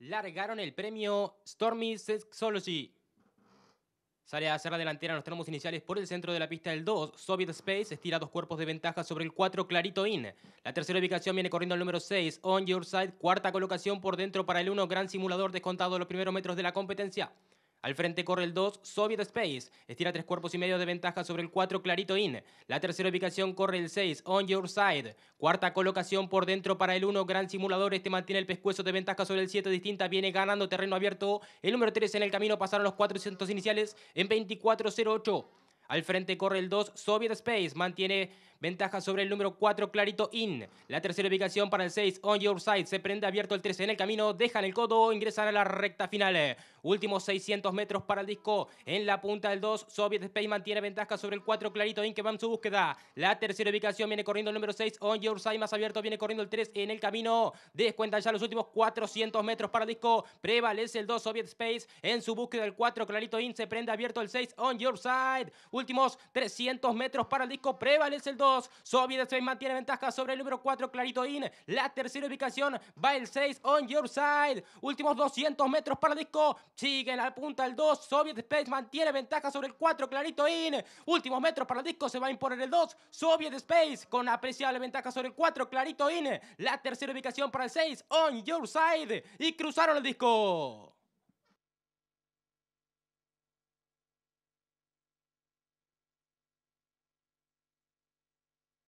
largaron el premio Stormy Sexology. Sale a hacer la delantera los tramos iniciales por el centro de la pista del 2. Soviet Space estira dos cuerpos de ventaja sobre el 4 Clarito In. La tercera ubicación viene corriendo el número 6, On Your Side. Cuarta colocación por dentro para el 1, Gran Simulador descontado los primeros metros de la competencia. Al frente corre el 2, Soviet Space. Estira tres cuerpos y medio de ventaja sobre el 4, Clarito In. La tercera ubicación corre el 6, On Your Side. Cuarta colocación por dentro para el 1, Gran Simulador. Este mantiene el pescuezo de ventaja sobre el 7, Distinta. Viene ganando terreno abierto. El número 3 en el camino pasaron los 400 iniciales en 24.08. Al frente corre el 2, Soviet Space. Mantiene ventaja sobre el número 4, Clarito In. La tercera ubicación para el 6, On Your Side. Se prende abierto el 3 en el camino. Dejan el codo, ingresan a la recta final. Últimos 600 metros para el disco. En la punta del 2, Soviet Space mantiene ventaja sobre el 4, Clarito In, que va en su búsqueda. La tercera ubicación viene corriendo el número 6, On Your Side. Más abierto viene corriendo el 3 en el camino. Descuentan ya los últimos 400 metros para el disco. Prevalece el 2, Soviet Space. En su búsqueda el 4, Clarito In. Se prende abierto el 6, On Your Side. Últimos 300 metros para el disco. Prevalece el 2. Soviet Space mantiene ventaja sobre el número 4, Clarito In. La tercera ubicación va el 6, On Your Side. Últimos 200 metros para el disco. Sigue en la punta el 2. Soviet Space mantiene ventaja sobre el 4, Clarito In. Últimos metros para el disco. Se va a imponer el 2. Soviet Space con apreciable ventaja sobre el 4, Clarito In. La tercera ubicación para el 6, On Your Side. Y cruzaron el disco.